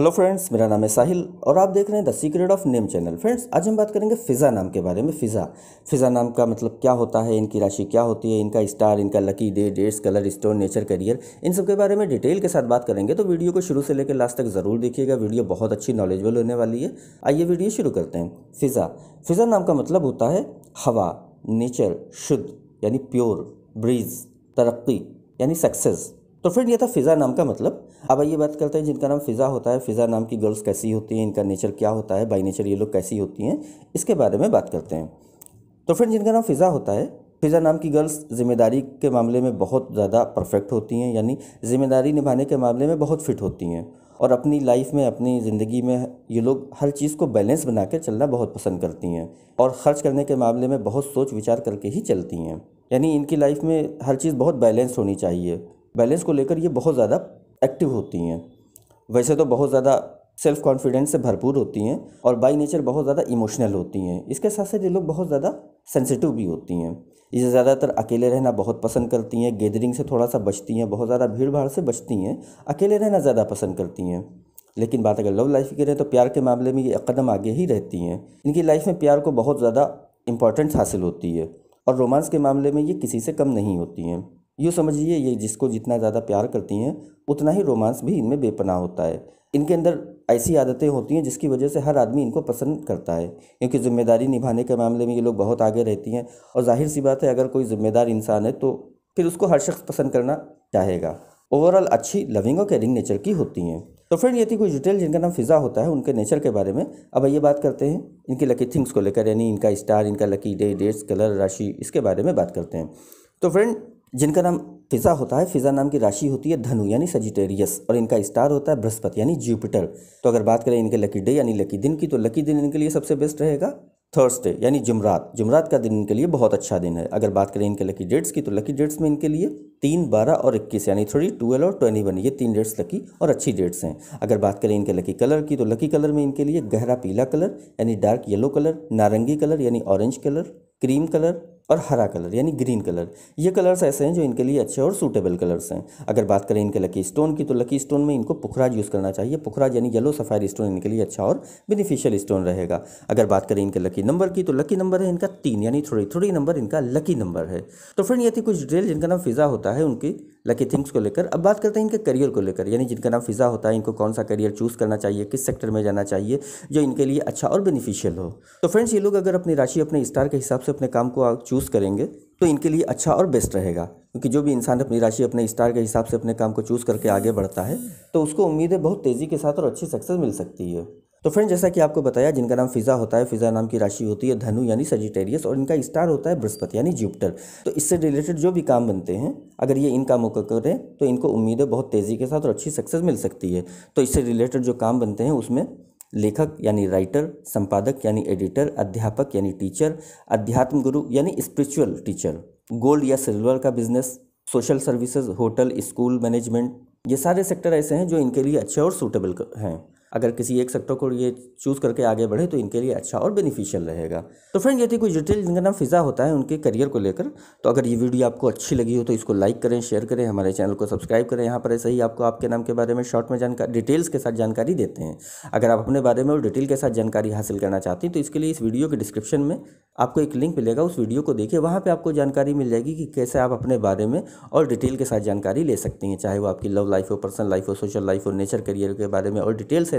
hello friends मेरा नाम है साहिल और आप देख रहे हैं the secret of name channel friends आज हम बात करेंगे फ़िज़ा नाम के बारे में फ़िज़ा फ़िज़ा नाम का मतलब क्या होता है इनकी राशि क्या होती है इनका स्टार इनका lucky day dates colour stone nature career इन सब के बारे में डिटेल के साथ बात करेंगे तो वीडियो को शुरू से लेकर लास्ट तक ज़रूर देखिएगा वीडियो बहुत अच्छी नॉलेजबल होने वाली है आइए वीडियो शुरू करते हैं फ़िज़ा फ़िज़ा नाम का मतलब होता है हवा नेचर शुद्ध यानी प्योर ब्रीज तरक्की यानी सक्सेस तो फ्रेंड ये था फ़िज़ा नाम का मतलब अब आइए बात करते हैं जिनका नाम फ़िज़ा होता है फ़िज़ा नाम की गर्ल्स कैसी होती हैं इनका नेचर क्या होता है बाई नेचर ये लोग कैसी होती हैं इसके बारे में बात करते हैं तो फ्रेंड जिनका नाम फ़िज़ा होता है फिज़ा नाम की गर्ल्स जिम्मेदारी के मामले में बहुत ज़्यादा परफेक्ट होती हैं यानी जिम्मेदारी निभाने के मामले में बहुत फिट होती हैं और अपनी लाइफ में अपनी ज़िंदगी में ये लोग हर चीज़ को बैलेंस बना के चलना बहुत पसंद करती हैं और ख़र्च करने के मामले में बहुत सोच विचार करके ही चलती हैं यानी इनकी लाइफ में हर चीज़ बहुत बैलेंस होनी चाहिए बैलेंस को लेकर ये बहुत ज़्यादा एक्टिव होती हैं वैसे तो बहुत ज़्यादा सेल्फ कॉन्फिडेंस से भरपूर होती हैं और बाई नेचर बहुत ज़्यादा इमोशनल होती हैं इसके साथ साथ ये लोग बहुत ज़्यादा सेंसिटिव भी होती हैं ये ज़्यादातर अकेले रहना बहुत पसंद करती हैं गैदरिंग से थोड़ा सा बचती हैं बहुत ज़्यादा भीड़ भाड़ से बचती हैं अकेले रहना ज़्यादा पसंद करती हैं लेकिन बात अगर लव लाइफ की करें तो प्यार के मामले में ये कदम आगे ही रहती हैं इनकी लाइफ में प्यार को बहुत ज़्यादा इंपॉर्टेंस हासिल होती है और रोमांस के मामले में ये किसी से कम नहीं होती हैं यूँ समझिए ये जिसको जितना ज़्यादा प्यार करती हैं उतना ही रोमांस भी इनमें बेपनाह होता है इनके अंदर ऐसी आदतें होती हैं जिसकी वजह से हर आदमी इनको पसंद करता है क्योंकि ज़िम्मेदारी निभाने के मामले में ये लोग बहुत आगे रहती हैं और जाहिर सी बात है अगर कोई ज़िम्मेदार इंसान है तो फिर उसको हर शख्स पसंद करना चाहेगा ओवरऑल अच्छी लविंग और केयरिंग नेचर की होती हैं तो फ्रेंड ये थी कुछ डिटेल जिनका नाम फिज़ा होता है उनके नेचर के बारे में अब ये बात करते हैं इनकी लकी थिंग्स को लेकर यानी इनका स्टार इनका लकी डे डेट्स कलर राशि इसके बारे में बात करते हैं तो फ्रेंड जिनका नाम फिज़ा होता है फिज़ा नाम की राशि होती है धनु यानी सजिटेरियस और इनका स्टार होता है बृहस्पति यानी जुपिटर तो अगर बात करें इनके लकी डे यानी लकी दिन की तो लकी दिन इनके लिए सबसे बेस्ट रहेगा थर्सडे यानी जुमरात जुमरात का दिन इनके लिए बहुत अच्छा दिन है अगर बात करें इनके लकी डेट्स की तो लकी डेट्स में इनके लिए तीन बारह और इक्कीस यानी थ्री ट्वेल्व और ट्वेंटी वन ये तीन डेट्स लकी और अच्छी डेट्स हैं अगर बात करें इनके लकी कलर की तो लकी कलर में इनके लिए गहरा पीला कलर यानी डार्क येलो कलर नारंगी कलर यानी ऑरेंज कलर क्रीम कलर और हरा कलर यानी ग्रीन कलर ये कलर्स ऐसे हैं जो इनके लिए अच्छे और सूटेबल कलर्स हैं अगर बात करें इनके लकी स्टोन की तो लकी स्टोन में इनको पुखराज यूज़ करना चाहिए पुखराज यानी येलो सफ़ायर स्टोन इनके लिए अच्छा और बेनिफिशियल स्टोन रहेगा अगर बात करें इनके लकी नंबर की तो लकी नंबर है इनका तीन यानी थोड़ी थोड़ी नंबर इनका लकी नंबर है तो फ्रेंड ये थी कुछ डिटेल जिनका नाम फिज़ा होता है उनकी लकी थिंग्स को लेकर अब बात करते हैं इनके करियर को लेकर यानी जिनका नाम फ़िज़ा होता है इनको कौन सा करियर चूज़ करना चाहिए किस सेक्टर में जाना चाहिए जो इनके लिए अच्छा और बेनिफिशियल हो तो फ्रेंड्स ये लोग अगर अपनी राशि अपने स्टार के हिसाब से अपने काम को चूज़ करेंगे तो इनके लिए अच्छा और बेस्ट रहेगा क्योंकि जो भी इंसान अपनी राशि अपने स्टार के हिसाब से अपने काम को चूज़ करके आगे बढ़ता है तो उसको उम्मीदें बहुत तेज़ी के साथ और अच्छी सक्सेस मिल सकती है तो फ्रेंड जैसा कि आपको बताया जिनका नाम फिजा होता है फिजा नाम की राशि होती है धनु यानी सजिटेरियस और इनका स्टार होता है बृहस्पति यानी जुपिटर तो इससे रिलेटेड जो भी काम बनते हैं अगर ये इन कामों करें तो इनको उम्मीद है बहुत तेज़ी के साथ और अच्छी सक्सेस मिल सकती है तो इससे रिलेटेड जो काम बनते हैं उसमें लेखक यानी राइटर संपादक यानी एडिटर अध्यापक यानी टीचर अध्यात्म गुरु यानी स्पिरिचुअल टीचर गोल्ड या सिल्वर का business social services hotel school management ये सारे सेक्टर ऐसे हैं जो इनके लिए अच्छे और सूटेबल हैं अगर किसी एक सेक्टर को ये चूज़ करके आगे बढ़े तो इनके लिए अच्छा और बेनिफिशियल रहेगा तो फ्रेंड ये थी कुछ डिटेल जिनका नाम फिज़ा होता है उनके करियर को लेकर तो अगर ये वीडियो आपको अच्छी लगी हो तो इसको लाइक करें शेयर करें हमारे चैनल को सब्सक्राइब करें यहाँ पर ऐसे ही आपको आपके नाम के बारे में शॉर्ट में जानकारी डिटेल्स के साथ जानकारी देते हैं अगर आप अपने बारे में और डिटेल के साथ जानकारी हासिल करना चाहते हैं तो इसके लिए इस वीडियो के डिस्क्रिप्शन में आपको एक लिंक मिलेगा उस वीडियो को देखिए वहाँ पर आपको जानकारी मिल जाएगी कि कैसे आप अपने बारे में और डिटेल के साथ जानकारी ले सकती हैं चाहे वो आपकी लव लाइफ हो पर्सनल लाइफ हो सोशल लाइफ हो नेचर करियर के बारे में और डिटेल्स है